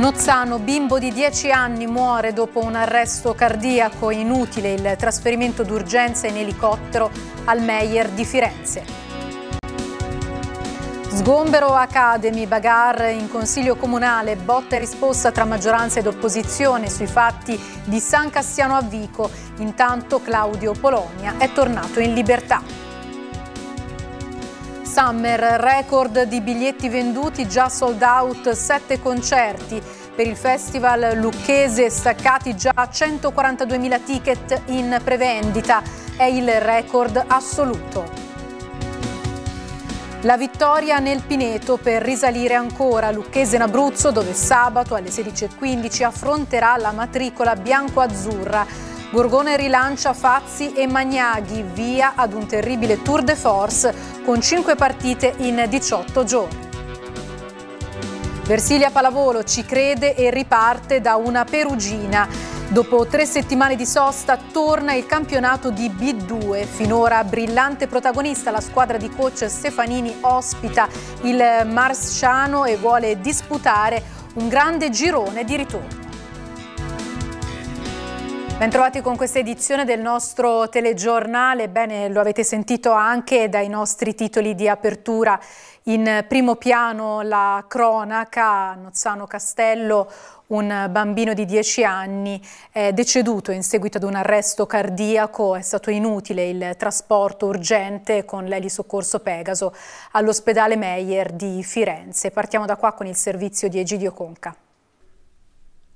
Nozzano, bimbo di 10 anni, muore dopo un arresto cardiaco inutile, il trasferimento d'urgenza in elicottero al Meyer di Firenze. Sgombero Academy, bagar in consiglio comunale, botta e risposta tra maggioranza ed opposizione sui fatti di San Cassiano a Vico. Intanto Claudio Polonia è tornato in libertà. Summer, record di biglietti venduti, già sold out, sette concerti. Per il festival lucchese staccati già 142.000 ticket in prevendita, è il record assoluto. La vittoria nel Pineto per risalire ancora Lucchese in Abruzzo dove sabato alle 16.15 affronterà la matricola bianco-azzurra. Gorgone rilancia Fazzi e Magnaghi via ad un terribile tour de force con 5 partite in 18 giorni. Versilia Palavolo ci crede e riparte da una Perugina. Dopo tre settimane di sosta torna il campionato di B2. Finora brillante protagonista, la squadra di coach Stefanini ospita il Marsciano e vuole disputare un grande girone di ritorno. Bentrovati con questa edizione del nostro telegiornale, bene lo avete sentito anche dai nostri titoli di apertura. In primo piano la cronaca, Nozzano Castello, un bambino di 10 anni è deceduto in seguito ad un arresto cardiaco, è stato inutile il trasporto urgente con l'elisoccorso Pegaso all'ospedale Meyer di Firenze. Partiamo da qua con il servizio di Egidio Conca.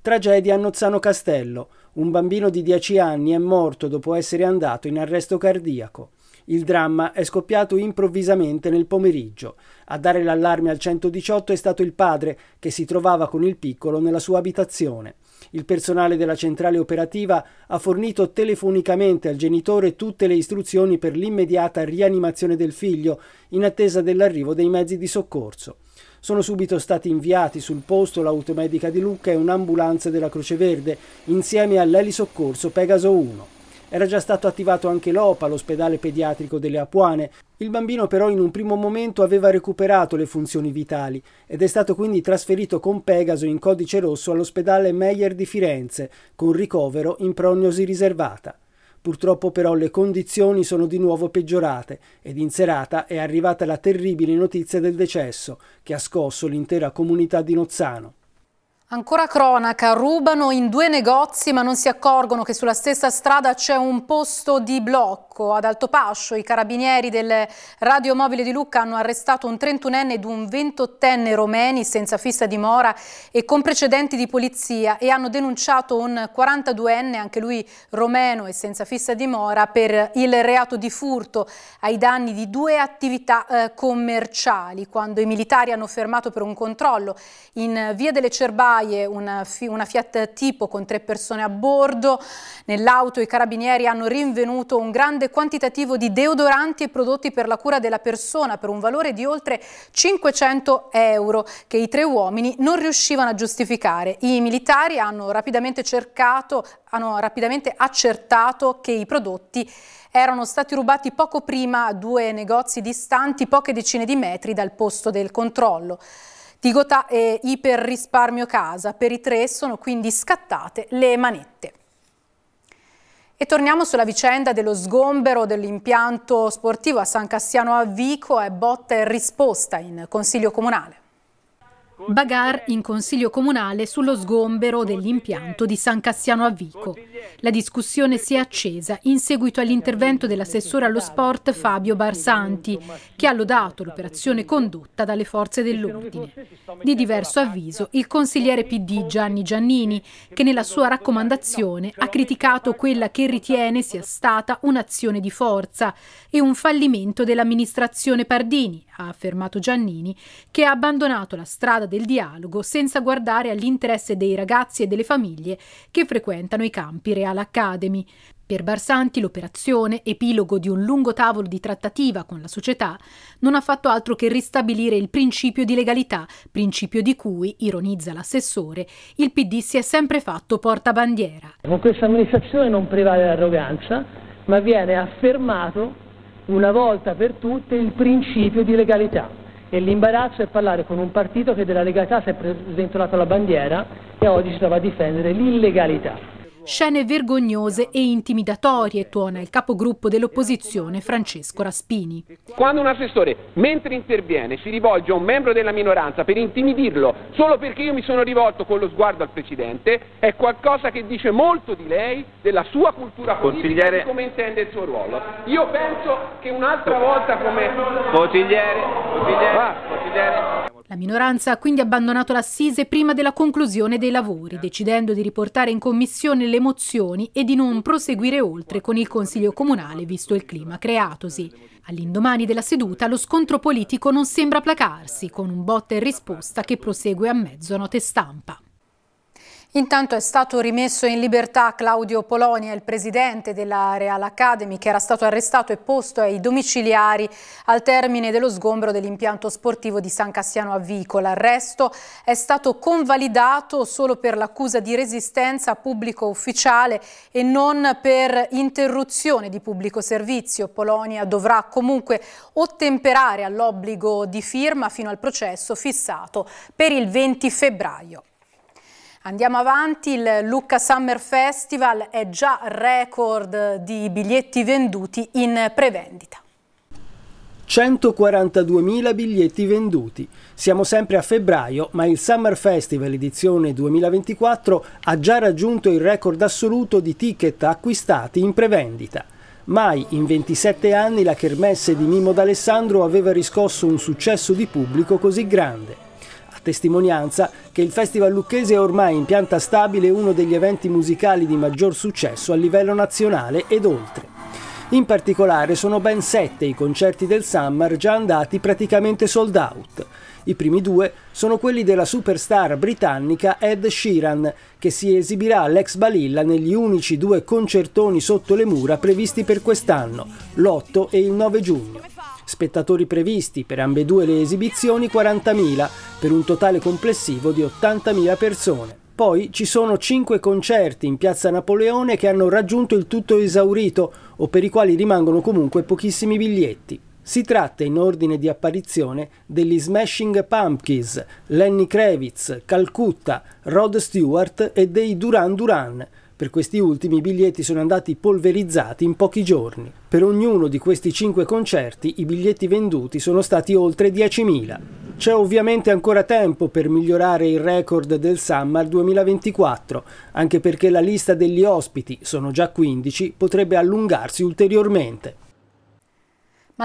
Tragedia a Nozzano Castello. Un bambino di 10 anni è morto dopo essere andato in arresto cardiaco. Il dramma è scoppiato improvvisamente nel pomeriggio. A dare l'allarme al 118 è stato il padre che si trovava con il piccolo nella sua abitazione. Il personale della centrale operativa ha fornito telefonicamente al genitore tutte le istruzioni per l'immediata rianimazione del figlio in attesa dell'arrivo dei mezzi di soccorso. Sono subito stati inviati sul posto l'automedica di Lucca e un'ambulanza della Croce Verde, insieme all'elisoccorso Pegaso 1. Era già stato attivato anche l'OPA, l'ospedale pediatrico delle Apuane. Il bambino però in un primo momento aveva recuperato le funzioni vitali ed è stato quindi trasferito con Pegaso in codice rosso all'ospedale Meyer di Firenze, con ricovero in prognosi riservata. Purtroppo però le condizioni sono di nuovo peggiorate ed in serata è arrivata la terribile notizia del decesso che ha scosso l'intera comunità di Nozzano. Ancora cronaca, rubano in due negozi ma non si accorgono che sulla stessa strada c'è un posto di blocco. Ad Altopascio i carabinieri del radiomobile di Lucca hanno arrestato un 31enne ed un 28enne romeni senza fissa dimora e con precedenti di polizia e hanno denunciato un 42enne, anche lui romeno e senza fissa dimora, per il reato di furto ai danni di due attività eh, commerciali. Quando i militari hanno fermato per un controllo in via delle Cerbate migliaia una, una Fiat tipo con tre persone a bordo. Nell'auto i carabinieri hanno rinvenuto un grande quantitativo di deodoranti e prodotti per la cura della persona per un valore di oltre 500 euro che i tre uomini non riuscivano a giustificare. I militari hanno rapidamente cercato, hanno rapidamente accertato che i prodotti erano stati rubati poco prima a due negozi distanti poche decine di metri dal posto del controllo. Tigotà e Iperrisparmio Casa. Per i tre sono quindi scattate le manette. E torniamo sulla vicenda dello sgombero dell'impianto sportivo a San Cassiano a Vico e botta e risposta in Consiglio Comunale. Bagar in consiglio comunale sullo sgombero dell'impianto di San Cassiano a Vico. La discussione si è accesa in seguito all'intervento dell'assessore allo sport Fabio Barsanti, che ha lodato l'operazione condotta dalle forze dell'ordine. Di diverso avviso il consigliere PD Gianni Giannini, che nella sua raccomandazione ha criticato quella che ritiene sia stata un'azione di forza e un fallimento dell'amministrazione Pardini, ha affermato Giannini, che ha abbandonato la strada strada del dialogo senza guardare all'interesse dei ragazzi e delle famiglie che frequentano i campi Real Academy. Per Barsanti l'operazione, epilogo di un lungo tavolo di trattativa con la società, non ha fatto altro che ristabilire il principio di legalità, principio di cui, ironizza l'assessore, il PD si è sempre fatto portabandiera. Con questa amministrazione non prevale l'arroganza, ma viene affermato una volta per tutte il principio di legalità e l'imbarazzo è parlare con un partito che della legalità si è presentolato la bandiera e oggi si trova a difendere l'illegalità. Scene vergognose e intimidatorie, tuona il capogruppo dell'opposizione Francesco Raspini. Quando un assessore, mentre interviene, si rivolge a un membro della minoranza per intimidirlo solo perché io mi sono rivolto con lo sguardo al Presidente, è qualcosa che dice molto di lei, della sua cultura politica e di come intende il suo ruolo. Io penso che un'altra volta come... Consigliere, consigliere, consigliere... La minoranza ha quindi abbandonato l'assise prima della conclusione dei lavori, decidendo di riportare in commissione le mozioni e di non proseguire oltre con il Consiglio Comunale, visto il clima creatosi. All'indomani della seduta lo scontro politico non sembra placarsi, con un botta e risposta che prosegue a mezzanotte stampa. Intanto è stato rimesso in libertà Claudio Polonia, il presidente della Real Academy, che era stato arrestato e posto ai domiciliari al termine dello sgombro dell'impianto sportivo di San Cassiano a Vico. L'arresto è stato convalidato solo per l'accusa di resistenza a pubblico ufficiale e non per interruzione di pubblico servizio. Polonia dovrà comunque ottemperare all'obbligo di firma fino al processo fissato per il 20 febbraio. Andiamo avanti, il Lucca Summer Festival è già record di biglietti venduti in prevendita. 142.000 biglietti venduti. Siamo sempre a febbraio, ma il Summer Festival edizione 2024 ha già raggiunto il record assoluto di ticket acquistati in prevendita. Mai in 27 anni la kermesse di Mimo d'Alessandro aveva riscosso un successo di pubblico così grande testimonianza che il Festival Lucchese è ormai in pianta stabile uno degli eventi musicali di maggior successo a livello nazionale ed oltre. In particolare sono ben sette i concerti del Summer già andati praticamente sold out. I primi due sono quelli della superstar britannica Ed Sheeran, che si esibirà all'ex Balilla negli unici due concertoni sotto le mura previsti per quest'anno, l'8 e il 9 giugno spettatori previsti per ambedue le esibizioni 40.000, per un totale complessivo di 80.000 persone. Poi ci sono cinque concerti in Piazza Napoleone che hanno raggiunto il tutto esaurito o per i quali rimangono comunque pochissimi biglietti. Si tratta in ordine di apparizione degli Smashing Pumpkins, Lenny Kravitz, Calcutta, Rod Stewart e dei Duran Duran, per questi ultimi i biglietti sono andati polverizzati in pochi giorni. Per ognuno di questi cinque concerti i biglietti venduti sono stati oltre 10.000. C'è ovviamente ancora tempo per migliorare il record del Summer 2024, anche perché la lista degli ospiti, sono già 15, potrebbe allungarsi ulteriormente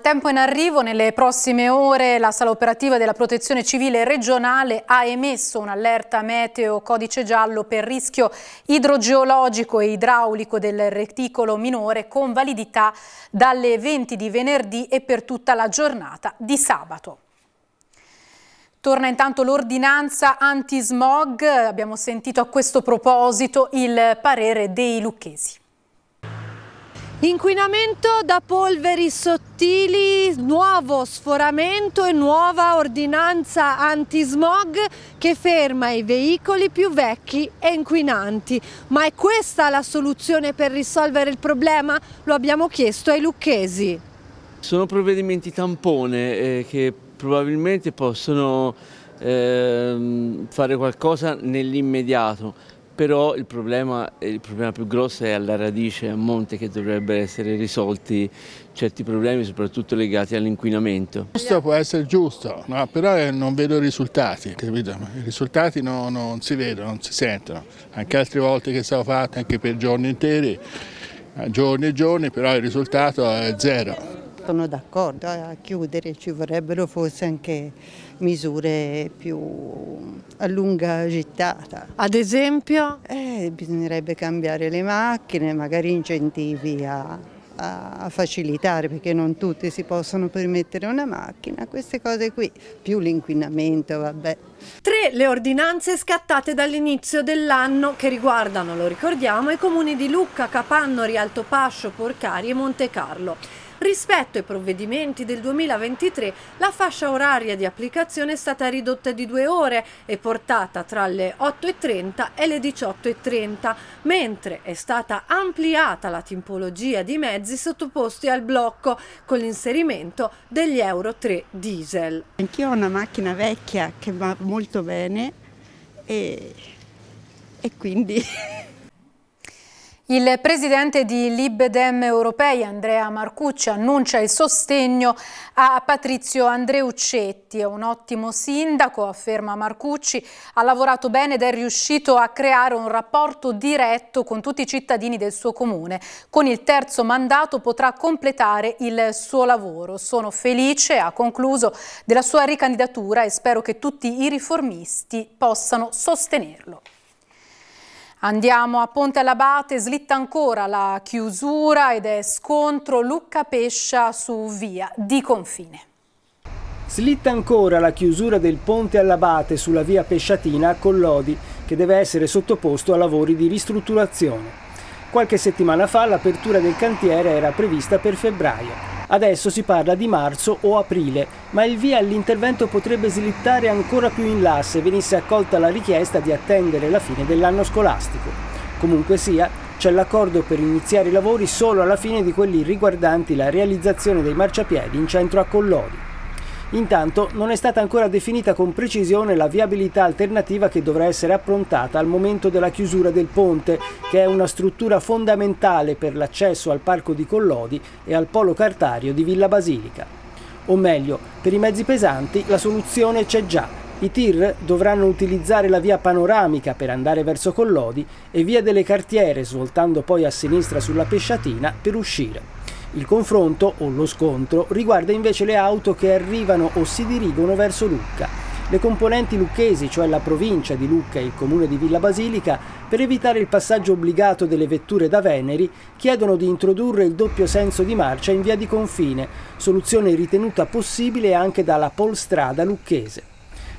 tempo è in arrivo, nelle prossime ore la sala operativa della protezione civile regionale ha emesso un'allerta meteo codice giallo per rischio idrogeologico e idraulico del reticolo minore con validità dalle 20 di venerdì e per tutta la giornata di sabato. Torna intanto l'ordinanza antismog, abbiamo sentito a questo proposito il parere dei lucchesi. Inquinamento da polveri sottili, nuovo sforamento e nuova ordinanza antismog che ferma i veicoli più vecchi e inquinanti. Ma è questa la soluzione per risolvere il problema? Lo abbiamo chiesto ai lucchesi. Sono provvedimenti tampone eh, che probabilmente possono eh, fare qualcosa nell'immediato però il problema, il problema, più grosso è alla radice, a monte, che dovrebbero essere risolti certi problemi, soprattutto legati all'inquinamento. Questo può essere giusto, no? però eh, non vedo risultati, capito? I risultati no, non si vedono, non si sentono. Anche altre volte che sono fatte, anche per giorni interi, eh, giorni e giorni, però il risultato è zero sono d'accordo, a chiudere ci vorrebbero forse anche misure più a lunga gittata. Ad esempio? Eh, bisognerebbe cambiare le macchine, magari incentivi a, a facilitare perché non tutti si possono permettere una macchina, queste cose qui, più l'inquinamento, vabbè. Tre le ordinanze scattate dall'inizio dell'anno che riguardano, lo ricordiamo, i comuni di Lucca, Capannori, Altopascio, Porcari e Monte Carlo. Rispetto ai provvedimenti del 2023, la fascia oraria di applicazione è stata ridotta di due ore e portata tra le 8.30 e le 18.30, mentre è stata ampliata la tipologia di mezzi sottoposti al blocco con l'inserimento degli Euro 3 diesel. Anch'io ho una macchina vecchia che va molto bene e, e quindi... Il presidente di Libedem Europei, Andrea Marcucci, annuncia il sostegno a Patrizio Andreuccetti. È un ottimo sindaco, afferma Marcucci, ha lavorato bene ed è riuscito a creare un rapporto diretto con tutti i cittadini del suo comune. Con il terzo mandato potrà completare il suo lavoro. Sono felice, ha concluso, della sua ricandidatura e spero che tutti i riformisti possano sostenerlo. Andiamo a Ponte all'Abate, slitta ancora la chiusura ed è scontro Lucca Pescia su via di confine. Slitta ancora la chiusura del ponte all'abate sulla via Pesciatina a Collodi, che deve essere sottoposto a lavori di ristrutturazione. Qualche settimana fa l'apertura del cantiere era prevista per febbraio. Adesso si parla di marzo o aprile, ma il via all'intervento potrebbe slittare ancora più in là se venisse accolta la richiesta di attendere la fine dell'anno scolastico. Comunque sia, c'è l'accordo per iniziare i lavori solo alla fine di quelli riguardanti la realizzazione dei marciapiedi in centro a Collodi. Intanto non è stata ancora definita con precisione la viabilità alternativa che dovrà essere approntata al momento della chiusura del ponte, che è una struttura fondamentale per l'accesso al parco di Collodi e al polo cartario di Villa Basilica. O meglio, per i mezzi pesanti la soluzione c'è già. I tir dovranno utilizzare la via panoramica per andare verso Collodi e via delle cartiere, svoltando poi a sinistra sulla pesciatina, per uscire. Il confronto, o lo scontro, riguarda invece le auto che arrivano o si dirigono verso Lucca. Le componenti lucchesi, cioè la provincia di Lucca e il comune di Villa Basilica, per evitare il passaggio obbligato delle vetture da Veneri, chiedono di introdurre il doppio senso di marcia in via di confine, soluzione ritenuta possibile anche dalla polstrada lucchese.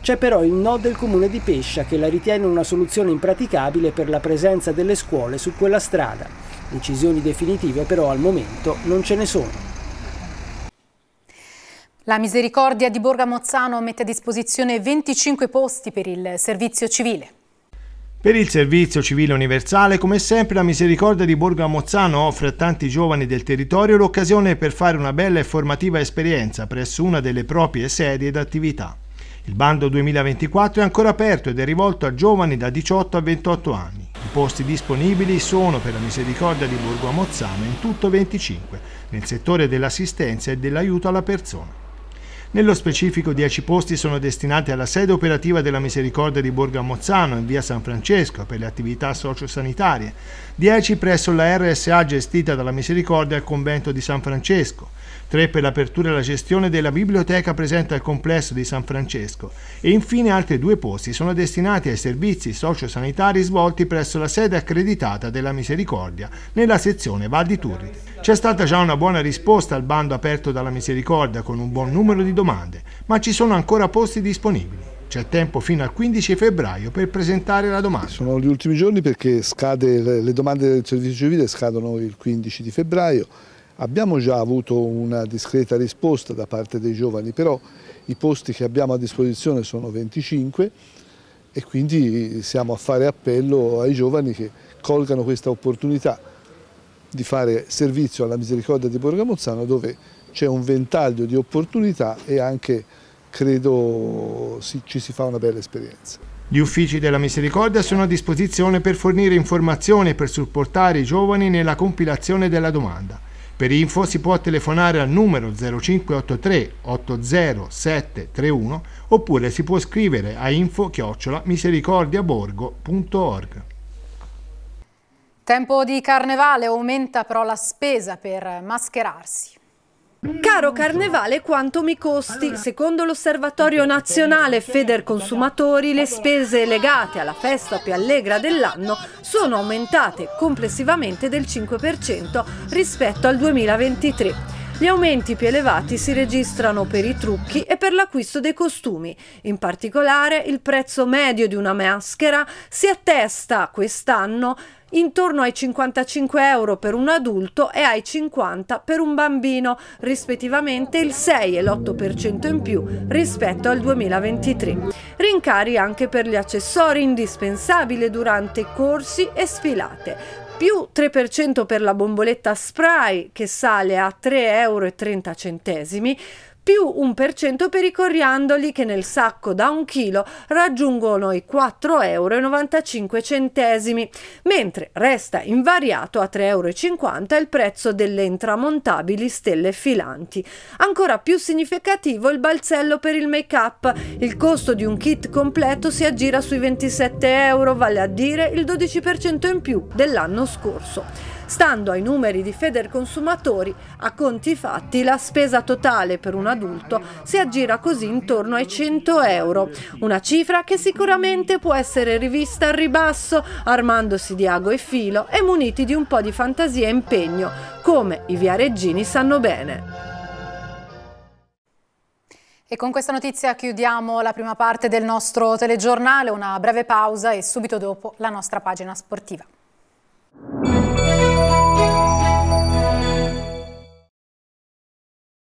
C'è però il no del comune di Pescia che la ritiene una soluzione impraticabile per la presenza delle scuole su quella strada. Decisioni definitive però al momento non ce ne sono. La Misericordia di Borgamozzano mette a disposizione 25 posti per il servizio civile. Per il servizio civile universale, come sempre, la Misericordia di Mozzano offre a tanti giovani del territorio l'occasione per fare una bella e formativa esperienza presso una delle proprie serie d'attività. Il bando 2024 è ancora aperto ed è rivolto a giovani da 18 a 28 anni. I posti disponibili sono per la misericordia di Borgo Amozzano in tutto 25, nel settore dell'assistenza e dell'aiuto alla persona. Nello specifico 10 posti sono destinati alla sede operativa della Misericordia di Borgo Mozzano in via San Francesco per le attività sociosanitarie, 10 presso la RSA gestita dalla Misericordia al convento di San Francesco, 3 per l'apertura e la gestione della biblioteca presente al complesso di San Francesco e infine altri due posti sono destinati ai servizi sociosanitari svolti presso la sede accreditata della Misericordia nella sezione Val di Turriti. C'è stata già una buona risposta al bando aperto dalla Misericordia con un buon numero di domande, ma ci sono ancora posti disponibili. C'è tempo fino al 15 febbraio per presentare la domanda. Sono gli ultimi giorni perché scade, le domande del servizio civile scadono il 15 febbraio Abbiamo già avuto una discreta risposta da parte dei giovani, però i posti che abbiamo a disposizione sono 25 e quindi siamo a fare appello ai giovani che colgano questa opportunità di fare servizio alla misericordia di Borgamozzano dove c'è un ventaglio di opportunità e anche credo ci si fa una bella esperienza. Gli uffici della misericordia sono a disposizione per fornire informazioni e per supportare i giovani nella compilazione della domanda. Per info si può telefonare al numero 0583 80731 oppure si può scrivere a info chiocciola misericordiaborgo.org. Tempo di carnevale aumenta però la spesa per mascherarsi. Caro Carnevale, quanto mi costi? Secondo l'Osservatorio Nazionale Feder Consumatori, le spese legate alla festa più allegra dell'anno sono aumentate complessivamente del 5% rispetto al 2023. Gli aumenti più elevati si registrano per i trucchi e per l'acquisto dei costumi. In particolare, il prezzo medio di una maschera si attesta quest'anno intorno ai 55 euro per un adulto e ai 50 per un bambino, rispettivamente il 6 e l'8% in più rispetto al 2023. Rincari anche per gli accessori indispensabili durante corsi e sfilate, più 3% per la bomboletta spray che sale a 3,30 euro, più 1% per per i coriandoli che nel sacco da un chilo raggiungono i 4,95 euro, mentre resta invariato a 3,50 euro il prezzo delle intramontabili stelle filanti. Ancora più significativo il balzello per il make-up. Il costo di un kit completo si aggira sui 27 euro, vale a dire il 12% in più dell'anno scorso. Stando ai numeri di Feder Consumatori, a conti fatti, la spesa totale per un adulto si aggira così intorno ai 100 euro, una cifra che sicuramente può essere rivista al ribasso armandosi di ago e filo e muniti di un po' di fantasia e impegno, come i viareggini sanno bene. E con questa notizia chiudiamo la prima parte del nostro telegiornale, una breve pausa e subito dopo la nostra pagina sportiva.